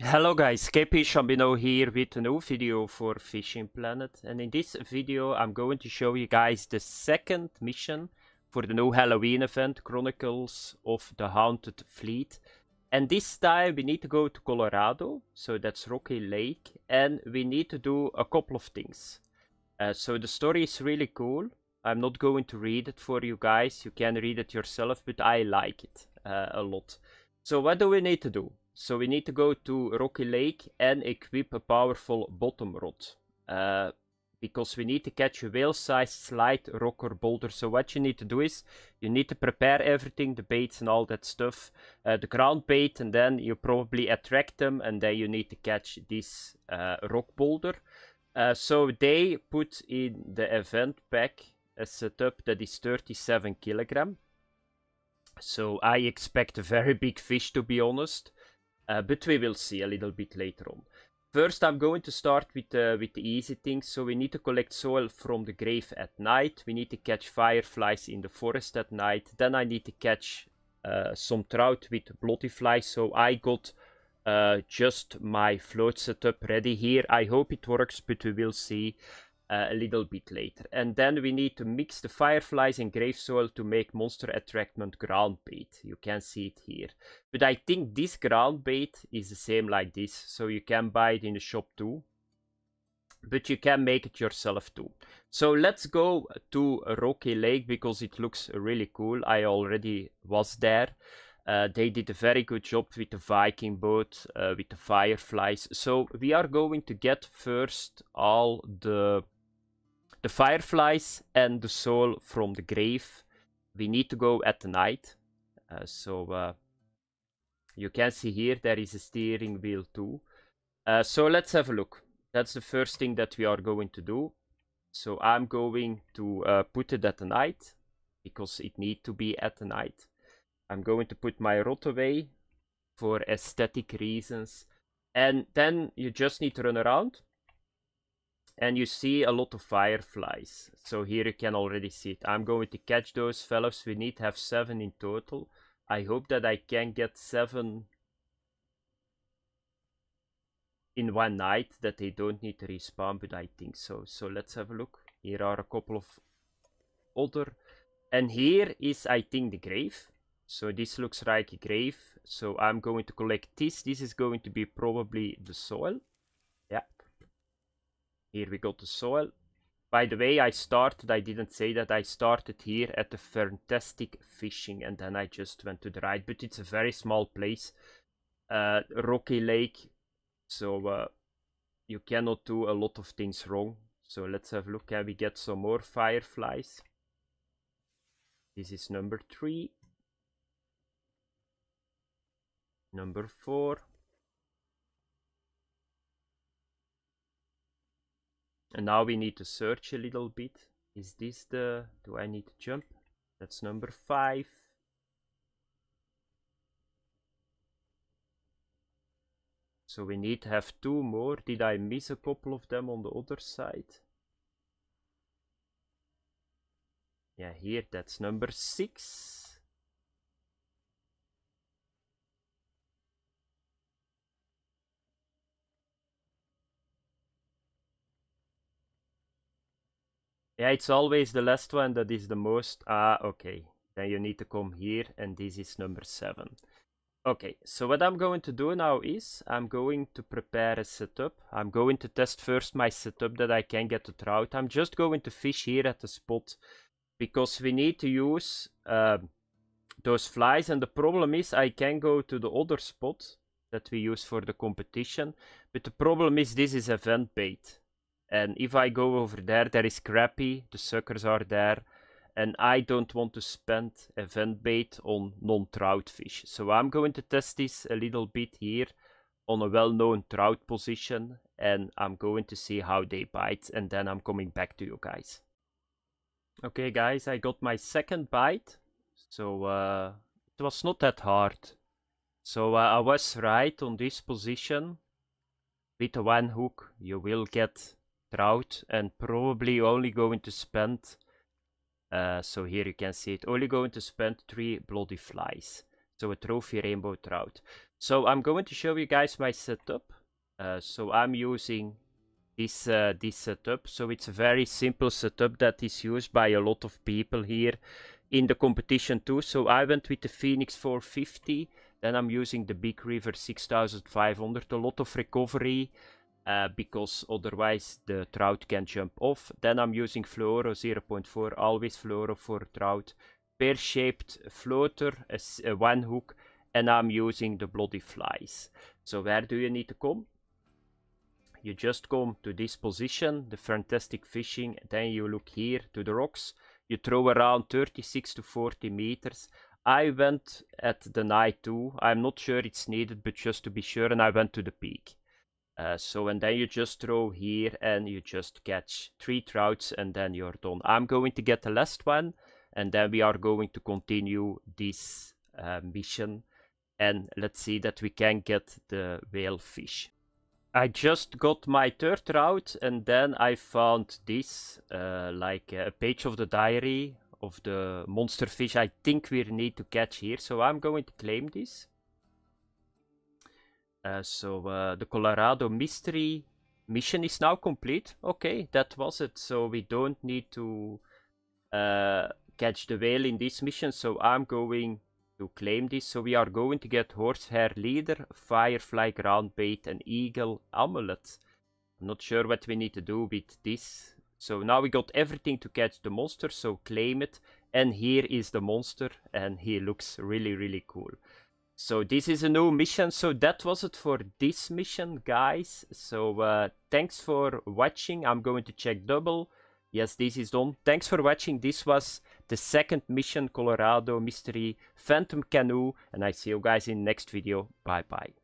Hello guys, KP Shambino here with a new video for Fishing Planet and in this video I'm going to show you guys the second mission for the new Halloween event Chronicles of the Haunted Fleet and this time we need to go to Colorado, so that's Rocky Lake and we need to do a couple of things. Uh, so the story is really cool, I'm not going to read it for you guys, you can read it yourself but I like it uh, a lot. So what do we need to do? So we need to go to Rocky Lake and equip a powerful bottom rod. Uh, because we need to catch a whale-sized slide rock or boulder. So what you need to do is, you need to prepare everything, the baits and all that stuff, uh, the ground bait, and then you probably attract them, and then you need to catch this uh, rock boulder. Uh, so they put in the event pack a setup that is 37 kilogram. So I expect a very big fish, to be honest uh, but we will see a little bit later on. First, I'm going to start with, uh, with the easy things. So we need to collect soil from the grave at night. We need to catch fireflies in the forest at night. Then I need to catch uh, some trout with flies. So I got uh, just my float setup ready here. I hope it works, but we will see. Uh, a little bit later. And then we need to mix the fireflies and grave soil to make monster attractment ground bait. You can see it here. But I think this ground bait is the same like this. So you can buy it in the shop too. But you can make it yourself too. So let's go to Rocky Lake because it looks really cool. I already was there. Uh, they did a very good job with the Viking boat, uh, with the fireflies. So we are going to get first all the the fireflies and the soul from the grave. We need to go at night. Uh, so uh, you can see here there is a steering wheel too. Uh, so let's have a look. That's the first thing that we are going to do. So I'm going to uh, put it at night because it need to be at night. I'm going to put my rot away for aesthetic reasons. And then you just need to run around and you see a lot of fireflies so here you can already see it i'm going to catch those fellows we need to have seven in total i hope that i can get seven in one night that they don't need to respawn but i think so so let's have a look here are a couple of other and here is i think the grave so this looks like a grave so i'm going to collect this this is going to be probably the soil here we go to soil. By the way, I started, I didn't say that, I started here at the fantastic fishing and then I just went to the right, but it's a very small place, uh, rocky lake, so uh, you cannot do a lot of things wrong. So let's have a look, can we get some more fireflies? This is number three. Number four. And now we need to search a little bit. Is this the... Do I need to jump? That's number five. So we need to have two more. Did I miss a couple of them on the other side? Yeah, here, that's number six. Yeah, it's always the last one that is the most. Ah, okay. Then you need to come here and this is number 7. Okay, so what I'm going to do now is I'm going to prepare a setup. I'm going to test first my setup that I can get the trout. I'm just going to fish here at the spot because we need to use uh, those flies. And the problem is I can go to the other spot that we use for the competition. But the problem is this is event bait. And if I go over there, there is crappy, the suckers are there, and I don't want to spend event bait on non-trout fish. So I'm going to test this a little bit here on a well-known trout position, and I'm going to see how they bite, and then I'm coming back to you guys. Okay guys, I got my second bite, so uh, it was not that hard. So uh, I was right on this position. With one hook, you will get Trout and probably only going to spend, uh, so here you can see it, only going to spend three bloody flies. So a trophy rainbow trout. So I'm going to show you guys my setup. Uh, so I'm using this, uh, this setup. So it's a very simple setup that is used by a lot of people here in the competition too. So I went with the Phoenix 450. Then I'm using the Big River 6500. A lot of recovery uh, because otherwise the trout can jump off. Then I'm using fluoro 0.4, always fluoro for trout, pear-shaped floater, a, a one hook, and I'm using the bloody flies. So where do you need to come? You just come to this position, the fantastic fishing, then you look here to the rocks. You throw around 36 to 40 meters. I went at the night too. I'm not sure it's needed, but just to be sure, and I went to the peak. Uh, so and then you just throw here and you just catch three trouts and then you're done. I'm going to get the last one and then we are going to continue this uh, mission and let's see that we can get the whale fish. I just got my third route and then I found this, uh, like a page of the diary of the monster fish I think we need to catch here. So I'm going to claim this. Uh, so uh, the Colorado mystery mission is now complete. Okay, that was it. So we don't need to uh, catch the whale in this mission. So I'm going to claim this. So we are going to get Horsehair Leader, Firefly Ground Bait and Eagle Amulet. I'm not sure what we need to do with this. So now we got everything to catch the monster. So claim it. And here is the monster. And he looks really, really cool so this is a new mission. So that was it for this mission, guys. So uh, thanks for watching. I'm going to check double. Yes, this is done. Thanks for watching. This was the second mission Colorado Mystery Phantom Canoe. And I see you guys in next video. Bye-bye.